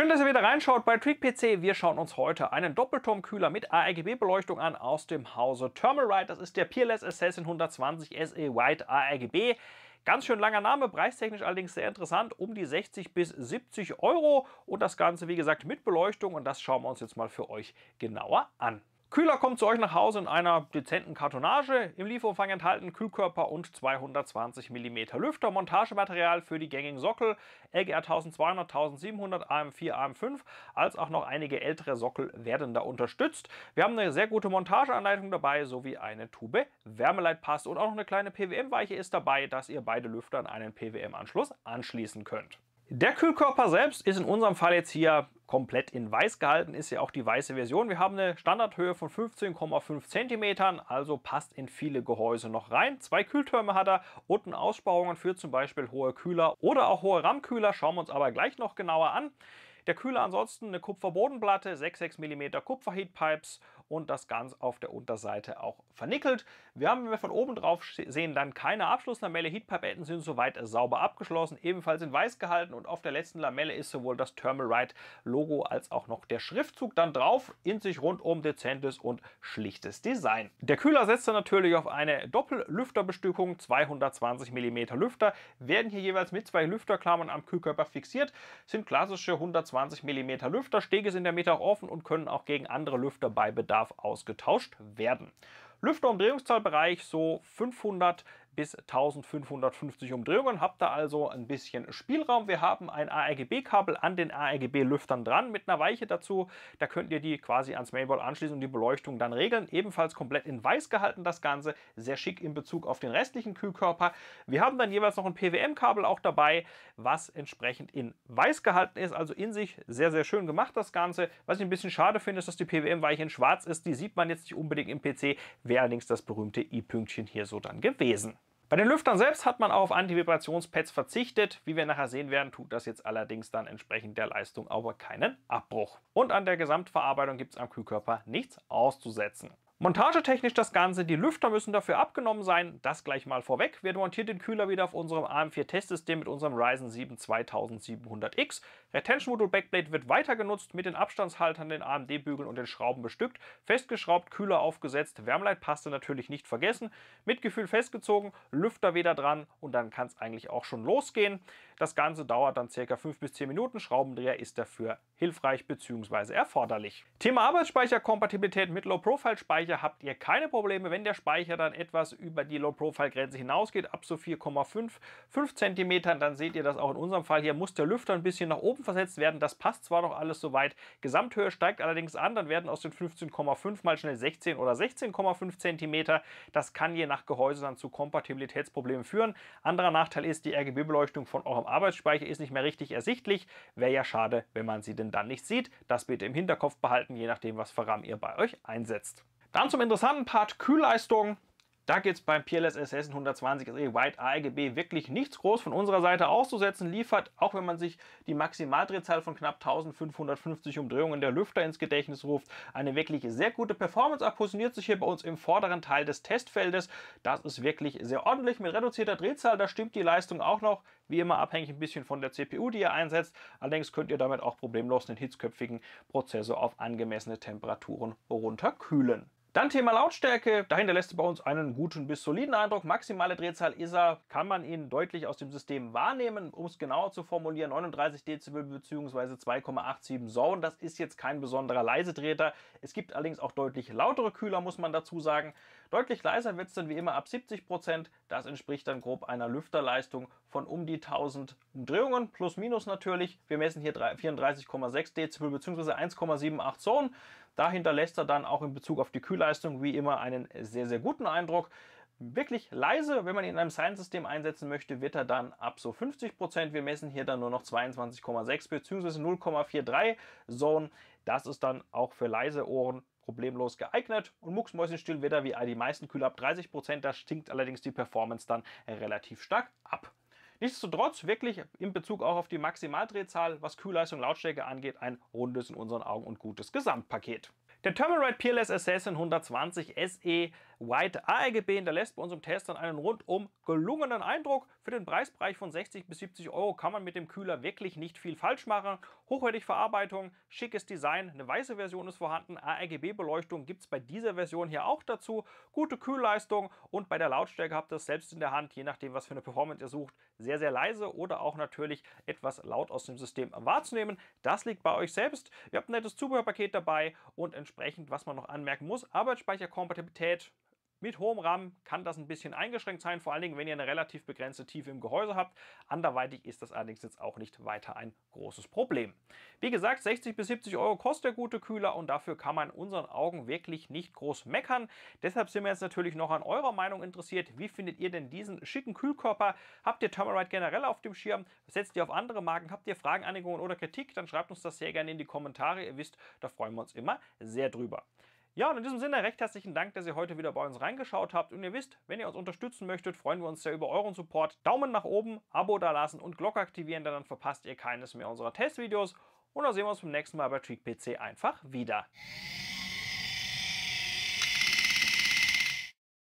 Schön, dass ihr wieder reinschaut bei TweakPC. Wir schauen uns heute einen Doppelturmkühler mit ARGB-Beleuchtung an aus dem Hause Thermalright. Das ist der Peerless Assassin 120 SE White ARGB. Ganz schön langer Name, preistechnisch allerdings sehr interessant, um die 60 bis 70 Euro. Und das Ganze, wie gesagt, mit Beleuchtung und das schauen wir uns jetzt mal für euch genauer an. Kühler kommt zu euch nach Hause in einer dezenten Kartonage, im Lieferumfang enthalten Kühlkörper und 220 mm Lüfter, Montagematerial für die gängigen Sockel LGR 1200, 1700, AM4, AM5, als auch noch einige ältere Sockel werden da unterstützt. Wir haben eine sehr gute Montageanleitung dabei, sowie eine Tube Wärmeleitpaste und auch noch eine kleine PWM-Weiche ist dabei, dass ihr beide Lüfter an einen PWM-Anschluss anschließen könnt. Der Kühlkörper selbst ist in unserem Fall jetzt hier komplett in weiß gehalten ist ja auch die weiße Version. Wir haben eine Standardhöhe von 15,5 cm, also passt in viele Gehäuse noch rein. Zwei Kühltürme hat er, unten Aussparungen für zum Beispiel hohe Kühler oder auch hohe RAM-Kühler, schauen wir uns aber gleich noch genauer an. Der Kühler ansonsten eine Kupferbodenplatte, 6,6 mm Kupferheatpipes und das Ganze auf der Unterseite auch vernickelt. Wir haben, wenn wir von oben drauf sehen, dann keine Abschlusslamelle. heatpipe sind soweit sauber abgeschlossen, ebenfalls in weiß gehalten und auf der letzten Lamelle ist sowohl das Thermalright-Logo als auch noch der Schriftzug dann drauf. In sich rundum dezentes und schlichtes Design. Der Kühler setzt dann natürlich auf eine Doppellüfterbestückung, 220 mm Lüfter, werden hier jeweils mit zwei Lüfterklammern am Kühlkörper fixiert, sind klassische 120 mm Lüfter, Stege sind in der Mitte auch offen und können auch gegen andere Lüfter bei Bedarf Lüfterbedarf ausgetauscht werden. Lüfterumdrehungszahlbereich so 500 bis 1550 Umdrehungen, habt ihr also ein bisschen Spielraum. Wir haben ein ARGB-Kabel an den ARGB-Lüftern dran mit einer Weiche dazu. Da könnt ihr die quasi ans Mainboard anschließen und die Beleuchtung dann regeln. Ebenfalls komplett in weiß gehalten das Ganze, sehr schick in Bezug auf den restlichen Kühlkörper. Wir haben dann jeweils noch ein PWM-Kabel auch dabei, was entsprechend in weiß gehalten ist, also in sich sehr, sehr schön gemacht das Ganze. Was ich ein bisschen schade finde, ist, dass die PWM-Weiche in schwarz ist. Die sieht man jetzt nicht unbedingt im PC, wäre allerdings das berühmte i-Pünktchen hier so dann gewesen. Bei den Lüftern selbst hat man auf Antivibrationspads verzichtet. Wie wir nachher sehen werden, tut das jetzt allerdings dann entsprechend der Leistung aber keinen Abbruch. Und an der Gesamtverarbeitung gibt es am Kühlkörper nichts auszusetzen. Montagetechnisch das Ganze, die Lüfter müssen dafür abgenommen sein, das gleich mal vorweg. Wir montieren den Kühler wieder auf unserem AM4-Testsystem mit unserem Ryzen 7 2700X. Retention Modul Backblade wird weiter genutzt, mit den Abstandshaltern, den AMD-Bügeln und den Schrauben bestückt, festgeschraubt, Kühler aufgesetzt, Wärmeleitpaste natürlich nicht vergessen, mit Gefühl festgezogen, Lüfter wieder dran und dann kann es eigentlich auch schon losgehen. Das Ganze dauert dann ca. 5 bis 10 Minuten. Schraubendreher ist dafür hilfreich bzw. erforderlich. Thema Arbeitsspeicherkompatibilität mit Low-Profile-Speicher habt ihr keine Probleme, wenn der Speicher dann etwas über die Low-Profile-Grenze hinausgeht, ab so 4,5 5 cm, dann seht ihr das auch in unserem Fall hier, muss der Lüfter ein bisschen nach oben versetzt werden. Das passt zwar noch alles soweit, Gesamthöhe steigt allerdings an, dann werden aus den 15,5 mal schnell 16 oder 16,5 cm. Das kann je nach Gehäuse dann zu Kompatibilitätsproblemen führen. Anderer Nachteil ist, die RGB-Beleuchtung von eurem Arbeitsspeicher ist nicht mehr richtig ersichtlich. Wäre ja schade, wenn man sie denn dann nicht sieht. Das bitte im Hinterkopf behalten, je nachdem, was für RAM ihr bei euch einsetzt. Dann zum interessanten Part Kühlleistung. Da gibt es beim PLS SS 120 SE White ARGB wirklich nichts groß von unserer Seite auszusetzen. Liefert, auch wenn man sich die Maximaldrehzahl von knapp 1550 Umdrehungen der Lüfter ins Gedächtnis ruft, eine wirklich sehr gute Performance ab. Positioniert sich hier bei uns im vorderen Teil des Testfeldes. Das ist wirklich sehr ordentlich mit reduzierter Drehzahl. Da stimmt die Leistung auch noch. Wie immer abhängig ein bisschen von der CPU, die ihr einsetzt. Allerdings könnt ihr damit auch problemlos den hitzköpfigen Prozessor auf angemessene Temperaturen runterkühlen. Dann Thema Lautstärke. Dahinter lässt er bei uns einen guten bis soliden Eindruck. Maximale Drehzahl ist er, kann man ihn deutlich aus dem System wahrnehmen. Um es genauer zu formulieren, 39 Dezibel bzw. 2,87 Sound. Das ist jetzt kein besonderer Leisedrehter. Es gibt allerdings auch deutlich lautere Kühler, muss man dazu sagen. Deutlich leiser wird es dann wie immer ab 70%. Prozent. Das entspricht dann grob einer Lüfterleistung von um die 1000 Umdrehungen, plus minus natürlich. Wir messen hier 34,6 Dezibel bzw. 1,78 Zonen. Dahinter lässt er dann auch in Bezug auf die Kühlleistung wie immer einen sehr, sehr guten Eindruck wirklich leise. Wenn man ihn in einem Science-System einsetzen möchte, wird er dann ab so 50%. Prozent. Wir messen hier dann nur noch 22,6 bzw. 0,43 Zonen. Das ist dann auch für leise Ohren problemlos geeignet und mucksmäuschenstill wird er wie die meisten Kühler ab 30%, da stinkt allerdings die Performance dann relativ stark ab. Nichtsdestotrotz wirklich in Bezug auch auf die Maximaldrehzahl, was Kühlleistung, Lautstärke angeht, ein rundes in unseren Augen und gutes Gesamtpaket. Der Thermalright Peerless Assassin 120 SE White ARGB hinterlässt bei unserem Test dann einen rundum gelungenen Eindruck. Für den Preisbereich von 60 bis 70 Euro kann man mit dem Kühler wirklich nicht viel falsch machen. Hochwertig Verarbeitung, schickes Design, eine weiße Version ist vorhanden, ARGB-Beleuchtung gibt es bei dieser Version hier auch dazu, gute Kühlleistung und bei der Lautstärke habt ihr es selbst in der Hand, je nachdem was für eine Performance ihr sucht, sehr sehr leise oder auch natürlich etwas laut aus dem System wahrzunehmen. Das liegt bei euch selbst. Ihr habt ein nettes Zubehörpaket dabei und entsprechend, was man noch anmerken muss, Arbeitsspeicherkompatibilität, mit hohem RAM kann das ein bisschen eingeschränkt sein, vor allen Dingen, wenn ihr eine relativ begrenzte Tiefe im Gehäuse habt. Anderweitig ist das allerdings jetzt auch nicht weiter ein großes Problem. Wie gesagt, 60 bis 70 Euro kostet der gute Kühler und dafür kann man in unseren Augen wirklich nicht groß meckern. Deshalb sind wir jetzt natürlich noch an eurer Meinung interessiert. Wie findet ihr denn diesen schicken Kühlkörper? Habt ihr Thermalright generell auf dem Schirm? Setzt ihr auf andere Marken? Habt ihr Fragen, Anregungen oder Kritik? Dann schreibt uns das sehr gerne in die Kommentare. Ihr wisst, da freuen wir uns immer sehr drüber. Ja, und in diesem Sinne recht herzlichen Dank, dass ihr heute wieder bei uns reingeschaut habt. Und ihr wisst, wenn ihr uns unterstützen möchtet, freuen wir uns sehr über euren Support. Daumen nach oben, Abo dalassen und Glocke aktivieren, denn dann verpasst ihr keines mehr unserer Testvideos. Und dann sehen wir uns beim nächsten Mal bei Tweak PC einfach wieder.